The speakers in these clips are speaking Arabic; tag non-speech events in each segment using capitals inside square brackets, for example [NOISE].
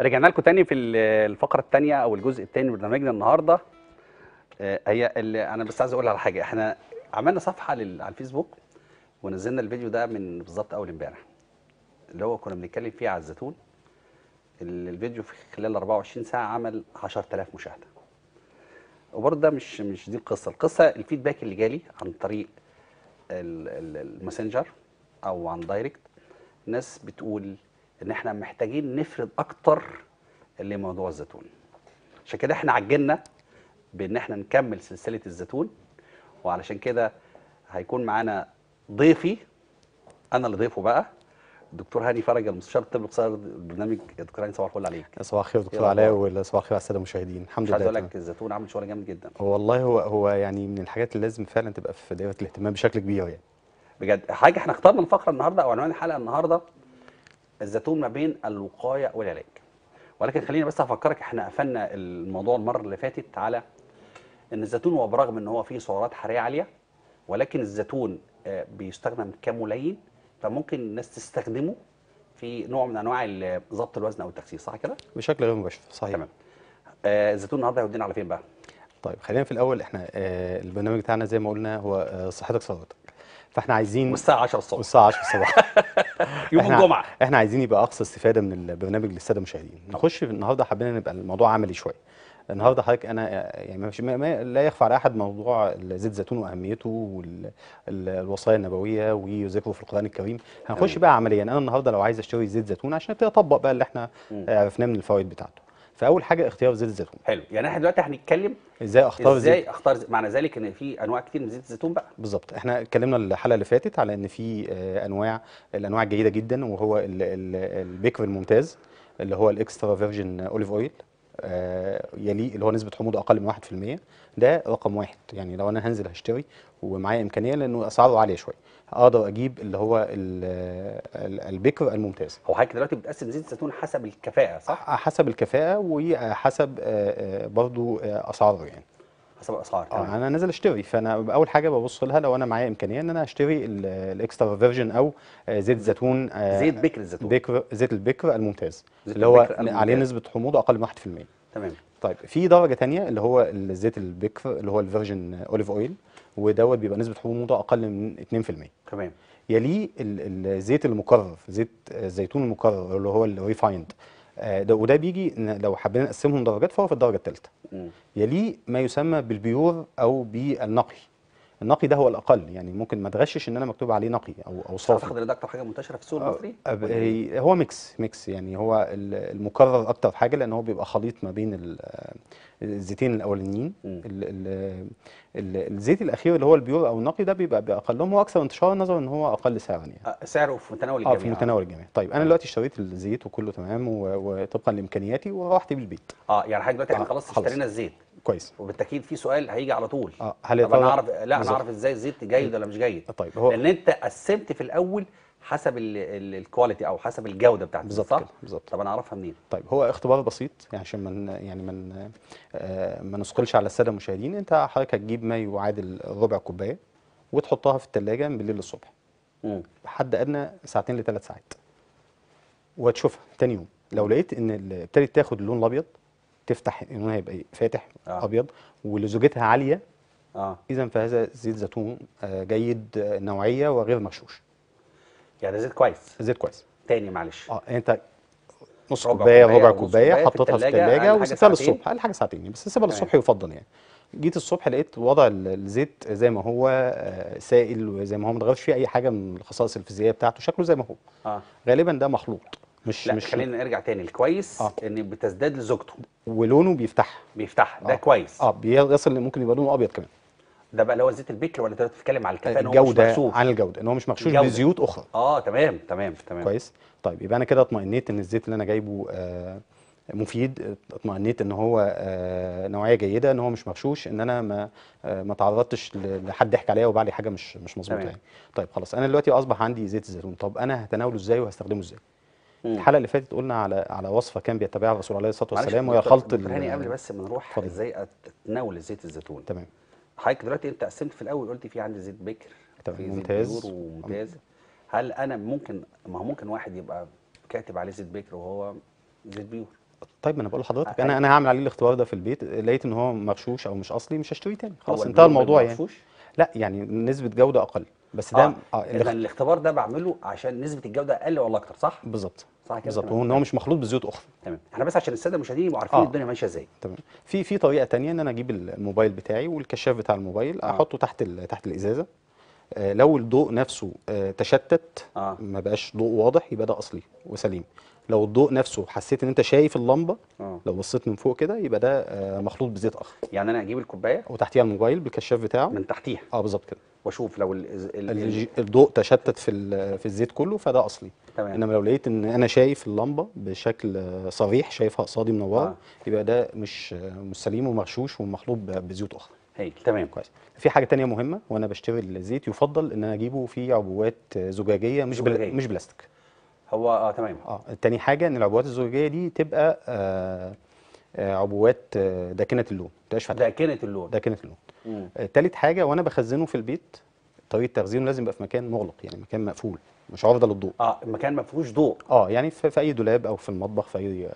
رجعنا لكم تاني في الفقره التانية او الجزء التاني من برنامجنا النهارده آه، هي اللي انا بس عايز اقول على حاجه احنا عملنا صفحه على الفيسبوك ونزلنا الفيديو ده من بالظبط اول امبارح اللي هو كنا بنتكلم فيه على الزيتون الفيديو في خلال 24 ساعه عمل 10000 مشاهده وبرضه ده مش مش دي القصه القصه الفيدباك اللي جالي عن طريق الماسنجر او عن دايركت ناس بتقول ان احنا محتاجين نفرد اكتر لموضوع الزيتون عشان كده احنا عجلنا بان احنا نكمل سلسله الزيتون وعلشان كده هيكون معانا ضيفي انا اللي ضيفه بقى الدكتور هاني فرج المستشار الطبي الاقتصادي البرنامج دكتور هاني صباح الفل عليك صباح الخير دكتور علاء وصباح الخير على الساده المشاهدين الحمد لله عايز اقول لك الزيتون عامل شغل جامد جدا والله هو هو يعني من الحاجات اللي لازم فعلا تبقى في دائره الاهتمام بشكل كبير يعني بجد حاجه احنا اخترنا الفقره النهارده او عنوان الحلقه النهارده الزيتون ما بين الوقايه والعلاج ولكن خليني بس افكرك احنا قفلنا الموضوع المره اللي فاتت على ان الزيتون هو برغم ان هو فيه سعرات حراريه عاليه ولكن الزيتون آه، بيستخدم كملين فممكن الناس تستخدمه في نوع من انواع ضبط الوزن او التخسيس صح كده؟ بشكل غير مباشر صحيح تمام آه، الزيتون النهارده هيودينا على فين بقى؟ طيب خلينا في الاول احنا آه، البرنامج بتاعنا زي ما قلنا هو صحتك صلواتك فاحنا عايزين والساعه 10 الصبح والساعه 10 الصبح [LAUGHS] يوم الجمعه احنا عايزين يبقى اقصى استفاده من البرنامج للساده المشاهدين نخش النهارده حبينا نبقى الموضوع عملي شويه النهارده حضرتك انا يعني ما لا يخفى على احد موضوع زيت الزيتون واهميته والوصايا النبويه وذكره في القران الكريم هنخش بقى عمليا انا النهارده لو عايز اشتري زيت زيتون عشان ابتدي اطبق بقى اللي احنا عرفناه من الفوائد بتاعته فاول حاجه اختيار زيت الزيتون حلو يعني احنا دلوقتي هنتكلم ازاي اختار ازاي زيت. اختار زيت؟ معنى ذلك ان في انواع كتير من زيت الزيتون بقى بالظبط احنا اتكلمنا الحلقه اللي فاتت على ان في آه، انواع الانواع الجيده جدا وهو البكر الممتاز اللي هو الاكسترا فيرجن اوليف اويل آه، يلي اللي هو نسبه حموضه اقل من 1% ده رقم واحد يعني لو انا هنزل هشتري ومعايا امكانيه لانه اسعاره عاليه شويه اقدر اجيب اللي هو البكر الممتاز هو حضرتك دلوقتي بتقسم زيت الزيتون حسب الكفاءه صح حسب الكفاءه وحسب آه، آه، برضه اسعاره يعني حسب الاسعار اه انا نازل اشتري فانا اول حاجه ببص لها لو انا معايا امكانيه ان انا اشتري الاكسترا فيرجن او آه، زيت زيتون آه، زيت بكر الزيتون بكر زيت البكر الممتاز زيت اللي هو عليه نسبه حموضه اقل من 1% تمام طيب في درجه ثانيه اللي هو الزيت البكر اللي هو الفيرجن اوليف اويل ودوت بيبقى نسبه حموضه اقل من 2% تمام يليه الزيت المكرر زيت الزيتون آه، المكرر اللي هو الريفايند ده وده بيجي لو حبينا نقسمهم درجات فهو في الدرجه الثالثه يليه ما يسمى بالبيور أو بالنقي النقي ده هو الاقل يعني ممكن ما تغشش ان انا مكتوب عليه نقي او او صافي اعتقد ان ده اكتر حاجه منتشره في السوق آه، المصري إيه؟ هو ميكس ميكس يعني هو المكرر اكتر حاجه لان هو بيبقى خليط ما بين الزيتين الاولانيين الزيت الاخير اللي هو البيور او النقي ده بيبقى باقلهم هو اكثر انتشارا نظرا ان هو اقل سعرا يعني آه، سعره في متناول آه، الجميع اه في متناول الجميع طيب انا دلوقتي اشتريت الزيت وكله تمام وطبقا لامكانياتي وروحت بالبيت اه يعني حضرتك دلوقتي احنا خلاص اشترينا الزيت كويس وبالتاكيد في سؤال هيجي على طول اه هل طب انا اعرف لا انا اعرف ازاي الزيت جيد ولا مش جيد طيب هو لان انت قسمت في الاول حسب الكواليتي او حسب الجوده بتاعت بالظبط بالظبط طب انا اعرفها منين طيب هو اختبار بسيط يعني عشان من يعني من آه ما نثقلش على الساده المشاهدين انت حضرتك هتجيب ما يعادل ربع كوبايه وتحطها في الثلاجه من بالليل للصبح لحد ادنى ساعتين لثلاث ساعات وهتشوفها ثاني يوم لو لقيت ان ابتدت تاخد اللون الابيض تفتح انه هيبقى فاتح آه. ابيض ولزوجتها عاليه آه. اذا فهذا زيت زيتون آه، جيد آه، نوعيه وغير مغشوش يعني زيت كويس زيت كويس تاني معلش اه انت نص كوبايه ربع كوبايه حطيتها في الثلاجه وسبتها للصبح اقل حاجه ساعتين بس سيبها للصبح يفضل يعني جيت الصبح لقيت وضع الزيت زي ما هو آه، سائل وزي ما هو ما فيه اي حاجه من الخصائص الفيزيائيه بتاعته شكله زي ما هو آه. غالبا ده مخلوط مش لا مش خلينا نرجع تاني الكويس آه. ان بتزداد لزوجته ولونه بيفتحها بيفتحها ده آه. كويس اه بيصل ممكن يبقى لونه ابيض كمان ده بقى اللي هو زيت البكر ولا انت بتتكلم على الكفاءه الجوده هو مش عن الجوده ان هو مش مغشوش بزيوت اخرى اه تمام تمام تمام كويس طيب يبقى انا كده اطمئنيت ان الزيت اللي انا جايبه آه مفيد اطمئنيت ان هو آه نوعيه جيده ان هو مش مغشوش ان انا ما آه ما تعرضتش لحد ضحك عليا وبعلي حاجه مش مش مظبوطه يعني طيب خلاص انا دلوقتي اصبح عندي زيت الزيتون طب انا هتناوله ازاي وهستخدمه ازاي الحلقه اللي فاتت قلنا على على وصفه كان بيتبعها الرسول عليه الصلاه والسلام وهي خلط ال قبل بس ما نروح ازاي اتناول زيت الزيتون تمام حضرتك دلوقتي انت قسمت في الاول قلت في عندي زيت بكر تمام في ممتاز وممتاز هل انا ممكن ما هو ممكن واحد يبقى كاتب عليه زيت بكر وهو زيت بيور طيب ما انا بقول لحضرتك انا انا هعمل عليه الاختبار ده في البيت لقيت ان هو مغشوش او مش اصلي مش هشتريه تاني خلاص انتهى الموضوع يعني مغشوش؟ لا يعني نسبه جوده اقل بس ده آه. آه اذا الاختبار ده بعمله عشان نسبه الجوده اقل ولا اكتر صح بالظبط صح كده بالظبط وان هو مش مخلوط بزيوت اخرى تمام احنا بس عشان الساده المشاهدين يبقوا عارفين آه. الدنيا ماشيه ازاي تمام في في طريقه ثانيه ان انا اجيب الموبايل بتاعي والكشاف بتاع الموبايل آه. احطه تحت تحت الازازه آه، لو الضوء نفسه آه، تشتت آه. ما بقاش ضوء واضح يبقى ده اصلي وسليم لو الضوء نفسه حسيت ان انت شايف اللمبه آه. لو بصيت من فوق كده يبقى ده آه، مخلوط بزيت اخر يعني انا اجيب الكوبايه وتحتيها الموبايل بالكشاف بتاعه من تحتيها اه بالظبط كده واشوف لو الضوء تشتت في في الزيت كله فده اصلي تمام انما لو لقيت ان انا شايف اللمبه بشكل صريح شايفها قصادي منوره آه. يبقى ده مش مش سليم ومغشوش ومخلوط بزيوت اخرى هيك تمام كويس في حاجه تانية مهمه وانا بشتري الزيت يفضل ان انا اجيبه في عبوات زجاجيه مش زجاجية. بل... مش بلاستيك هو اه تمام اه تاني حاجه ان العبوات الزجاجيه دي تبقى آه, آه، عبوات آه، داكنه اللون تبقاش داكنه اللون داكنه اللون ثالث آه، تالت حاجه وانا بخزنه في البيت طريقه تخزينه لازم يبقى في مكان مغلق يعني مكان مقفول مش عرضه للضوء اه مكان ما فيهوش ضوء اه يعني في, في اي دولاب او في المطبخ في اي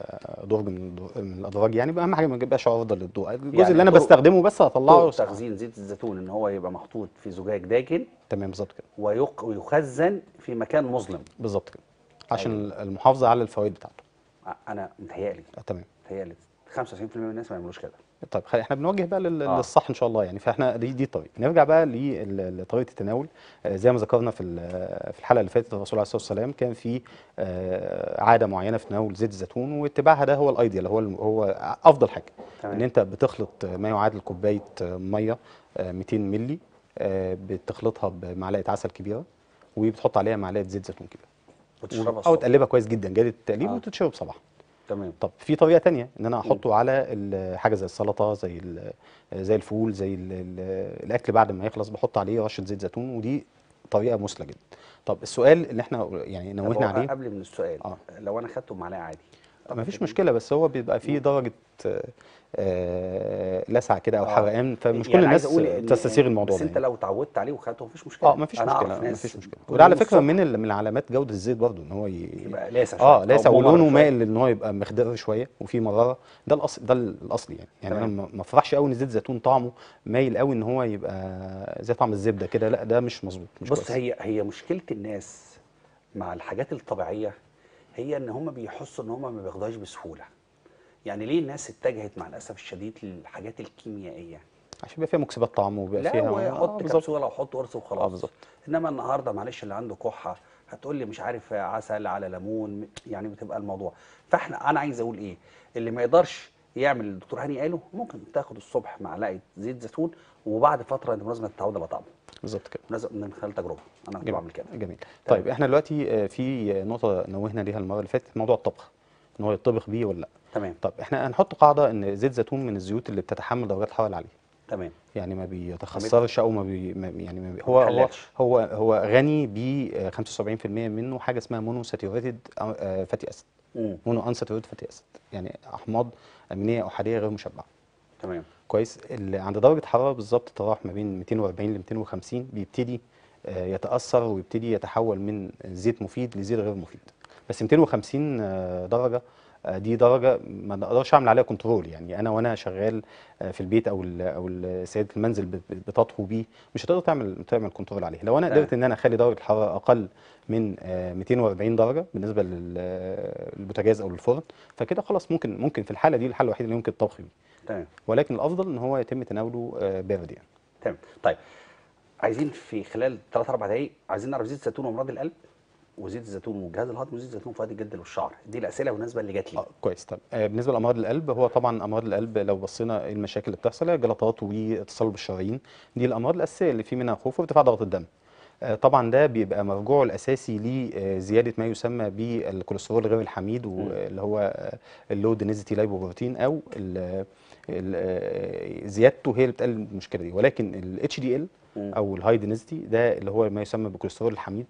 درج من من الادراج يعني اهم حاجه ما تبقاش عرضه للضوء الجزء يعني اللي انا بستخدمه بس هطلعه تخزين زيت الزيتون ان هو يبقى محطوط في زجاج داكن تمام بالظبط كده ويق... ويخزن في مكان مظلم بالظبط كده عشان أيوة. المحافظه على الفوائد بتاعته انا متهيألي آه، تمام متهيألي 95% من الناس ما يعملوش كده طيب احنا بنوجه بقى آه. للصح آه. ان شاء الله يعني فاحنا دي دي طريق نرجع بقى لطريقه التناول آه، زي ما ذكرنا في في الحلقه اللي فاتت الرسول عليه الصلاه والسلام كان في آه، عاده معينه في تناول زيت الزيتون واتباعها ده هو الايديال هو هو افضل حاجه طيب. ان انت بتخلط ما يعادل كوبايه ميه 200 مللي بتخلطها بمعلقه عسل كبيره وبتحط عليها معلقه زيت زيتون كبيره وتشربها او تقلبها كويس جدا جاد التقليب آه. وتتشرب صباحا تمام طب في طريقه ثانيه ان انا احطه على حاجه زي السلطه زي زي الفول زي الـ الـ الاكل بعد ما يخلص بحط عليه رشه زيت زيتون ودي طريقه مثلى جدا طب السؤال اللي احنا يعني نوهنا عليه قبل من السؤال آه. لو انا خدته بمعلقه عادي ما فيش مشكله بس هو بيبقى فيه درجه آه،, آه لسعه كده او آه. حرقان فمش يعني كل الناس تستسيغ يعني الموضوع بس انت يعني. لو اتعودت عليه وخدته مفيش مشكله اه مفيش مشكله مفيش مشكله وده على فكره من من علامات جوده الزيت برضو ان هو ي... يبقى لاسع اه لاسع ولونه مائل ان هو يبقى مخضر شويه وفيه مراره ده الاصل ده الاصل يعني يعني انا ما افرحش قوي ان زيت زيتون طعمه مايل قوي ان هو يبقى زي طعم الزبده كده لا ده مش مظبوط بص كويس. هي هي مشكله الناس مع الحاجات الطبيعيه هي ان هم بيحسوا ان هم ما بياخدوهاش بسهوله يعني ليه الناس اتجهت مع الاسف الشديد للحاجات الكيميائيه عشان بيبقى فيها مكسبات طعم وبيبقى لا فيها وحط آه كبسوله وحط قرص وخلاص آه بالظبط انما النهارده معلش اللي عنده كحه هتقول لي مش عارف عسل على ليمون يعني بتبقى الموضوع فاحنا انا عايز اقول ايه اللي ما يقدرش يعمل الدكتور هاني قاله ممكن تاخد الصبح معلقه زيت زيتون وبعد فتره انت تتعود على طعمه بالظبط كده من خلال تجربه انا كنت بعمل كده جميل طيب احنا دلوقتي آه، في نقطه نوهنا ليها المره اللي فاتت موضوع الطبخ ان هو يطبخ بيه ولا لا تمام طب احنا هنحط قاعده ان زيت زيتون من الزيوت اللي بتتحمل درجات الحراره العاليه تمام يعني ما بيتخسرش او ما, بي يعني ما بي هو هو هو هو غني ب 75% آه، منه حاجه اسمها مونو ساتيوريتد آه، فاتي اسيد مونو ان ساتيوريتد فاتي اسيد يعني احماض امينيه احاديه غير مشبعه تمام كويس اللي عند درجه حراره بالظبط تتراوح ما بين 240 ل 250 بيبتدي آه، يتاثر ويبتدي يتحول من زيت مفيد لزيت غير مفيد بس 250 آه، درجه آه، دي درجه ما اقدرش اعمل عليها كنترول يعني انا وانا شغال في البيت او او سياده المنزل بتطهو بيه مش هتقدر تعمل تعمل كنترول عليها لو انا قدرت ان انا اخلي درجه الحراره اقل من 240 درجه بالنسبه للبوتاجاز او للفرن فكده خلاص ممكن ممكن في الحاله دي الحل الوحيد اللي يمكن الطبخ بيه تمام ولكن الافضل ان هو يتم تناوله آه، بارد يعني تمام طيب عايزين في خلال 3 4 دقائق عايزين نعرف زيت الزيتون وامراض القلب وزيت الزيتون وجهاز الهضم وزيت الزيتون وفوائد الجلد والشعر دي الاسئله بالنسبه اللي جات لي آه كويس طب آه بالنسبه لامراض القلب هو طبعا امراض القلب لو بصينا إيه المشاكل اللي بتحصل هي جلطات وتصلب الشرايين دي الامراض الاساسيه اللي في منها خوف وارتفاع ضغط الدم آه، طبعا ده بيبقى مرجعه الاساسي لزياده آه، ما يسمى بالكوليسترول غير الحميد واللي هو اللو دينيزيتي لايبوبروتين او آه، زيادته هي اللي بتقلل المشكله دي ولكن الاتش دي ال او الهاي دينيزيتي ده اللي هو ما يسمى بالكوليسترول الحميد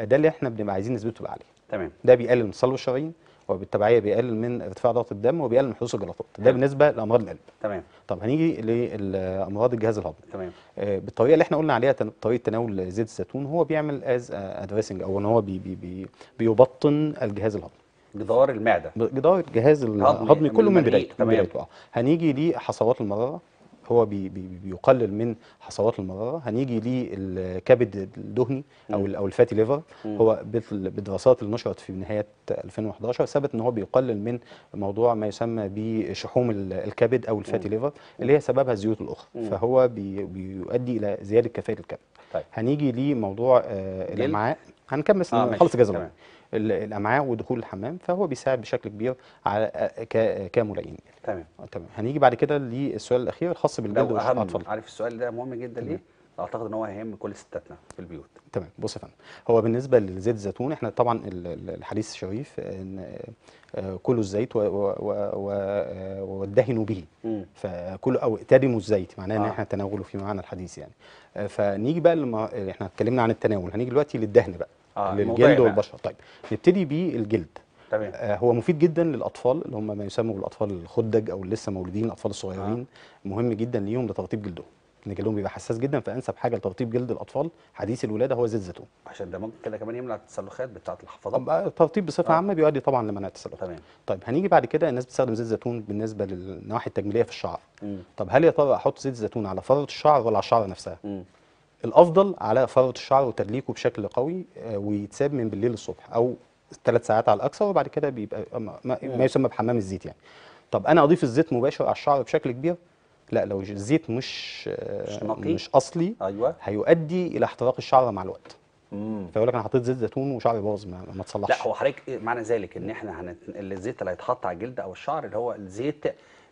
ده اللي احنا بنبقى عايزين نسبته تبقى عاليه تمام ده بيقلل من صلب الشرايين وبالتبعيه بيقلل من ارتفاع ضغط الدم وبيقلل من حدوث الجلطات ده بالنسبه لامراض القلب تمام طب هنيجي لامراض الجهاز الهضمي تمام آه بالطريقه اللي احنا قلنا عليها طريقه تناول زيت الزيتون هو بيعمل از ادريسنج او ان هو بي بي بي بيبطن الجهاز الهضمي جدار المعده جدار الجهاز الهضمي كله من بدايته تمام آه، هنيجي لحصوات المراره هو بي بي بيقلل من حصوات المراره هنيجي للكبد الدهني او او الفاتي ليفر هو بالدراسات اللي نشرت في نهايه 2011 ثبت ان هو بيقلل من موضوع ما يسمى بشحوم الكبد او الفاتي ليفر اللي هي سببها الزيوت الاخرى فهو بي بيؤدي الى زياده كفاءه الكبد طيب. هنيجي لموضوع آه، الامعاء هنكمل آه نخلص الجزء الامعاء ودخول الحمام فهو بيساعد بشكل كبير على آه، كملين تمام تمام هنيجي بعد كده للسؤال الاخير الخاص بالجلد والاطفال عارف السؤال ده مهم جدا ليه؟ اعتقد ان هو هيهم كل ستاتنا في البيوت تمام بص يا فندم هو بالنسبه لزيت الزيتون احنا طبعا الحديث الشريف ان آه، كلوا الزيت آه، وادهنوا به فكلوا او اتدموا الزيت معناه ان احنا تناوله في معنى الحديث يعني فنيجي بقى لما احنا اتكلمنا عن التناول هنيجي دلوقتي للدهن بقى آه للجلد يعني. والبشره طيب نبتدي بالجلد تمام آه هو مفيد جدا للاطفال اللي هم ما يسموا بالاطفال الخدج او لسه مولودين الاطفال الصغيرين آه. مهم جدا ليهم لترطيب جلدهم ان جلدهم بيبقى حساس جدا فانسب حاجه لترطيب جلد الاطفال حديث الولاده هو زيت زيتون عشان ده ممكن كده كمان يمنع التسلخات بتاعه الحفاضات الترطيب آه، بصفه آه. عامه بيؤدي طبعا لمنع التسلخات تمام طيب هنيجي بعد كده الناس بتستخدم زيت الزيتون بالنسبه للنواحي التجميليه في الشعر م. طب هل يا ترى احط زيت الزيتون على فرط الشعر ولا على الشعر نفسها م. الافضل على فرط الشعر وتدليكه بشكل قوي آه، ويتساب من بالليل للصبح او ثلاث ساعات على الاكثر وبعد كده بيبقى ما يسمى بحمام الزيت يعني طب انا اضيف الزيت مباشر على الشعر بشكل كبير لا لو الزيت مش آه، مش, نقي. مش اصلي أيوة. هيؤدي الى احتراق الشعر مع الوقت فيقول لك انا حطيت زيت زيتون وشعري باظ ما, ما تصلحش لا هو حضرتك معنى ذلك ان احنا الزيت اللي هيتحط على الجلد او الشعر اللي هو الزيت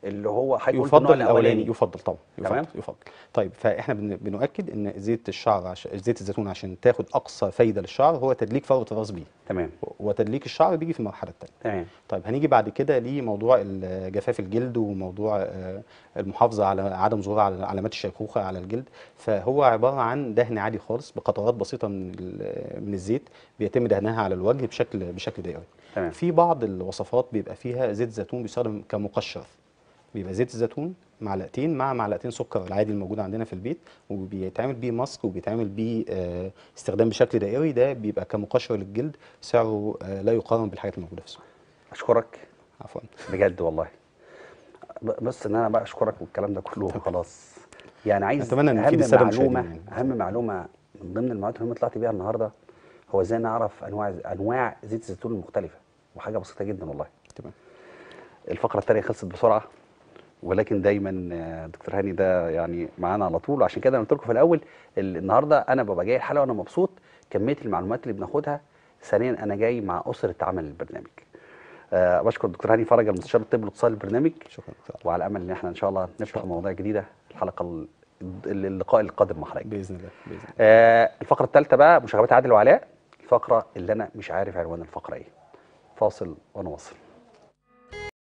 اللي هو حيكون يفضل الاولاني يفضل طبعا يفضل يفضل طيب فاحنا بنؤكد ان زيت الشعر عش... زيت الزيتون عشان تاخد اقصى فايده للشعر هو تدليك فروه الراس بيه تمام وتدليك الشعر بيجي في المرحله الثانيه تمام طيب هنيجي بعد كده لموضوع جفاف الجلد وموضوع آه، المحافظه على عدم ظهور على علامات الشيخوخه على الجلد فهو عباره عن دهن عادي خالص بقطرات بسيطه من من الزيت بيتم دهنها على الوجه بشكل بشكل دائري تمام في بعض الوصفات بيبقى فيها زيت زيتون بيستخدم كمقشر بيبقى زيت الزيتون معلقتين مع معلقتين سكر العادي الموجود عندنا في البيت وبيتعمل بيه ماسك وبيتعمل بيه آه، استخدام بشكل دائري ده بيبقى كمقشر للجلد سعره آه، لا يقارن بالحاجات الموجوده في السوق. اشكرك عفوا بجد والله بس ان انا بقى اشكرك والكلام ده كله خلاص يعني عايز اتمنى ان اهم معلومه يعني. اهم معلومه من ضمن المعلومات اللي طلعت بيها النهارده هو ازاي نعرف انواع انواع زيت الزيتون المختلفه وحاجه بسيطه جدا والله تمام الفقره الثانيه خلصت بسرعه ولكن دايما آه، دكتور هاني ده يعني معانا على طول وعشان كده انا قلت لكم في الاول النهارده انا ببقى جاي الحلقه وانا مبسوط كميه المعلومات اللي بناخدها ثانيا انا جاي مع اسره عمل البرنامج أه بشكر الدكتور هاني فرج المستشار الطبي الاقتصادي للبرنامج شكرا وعلى امل ان احنا ان شاء الله نفتح مواضيع جديده الحلقه اللقاء القادم مع حضرتك باذن الله باذن الله آه الفقره الثالثه بقى مشاغبات عادل وعلاء الفقره اللي انا مش عارف عنوان الفقره ايه فاصل ونواصل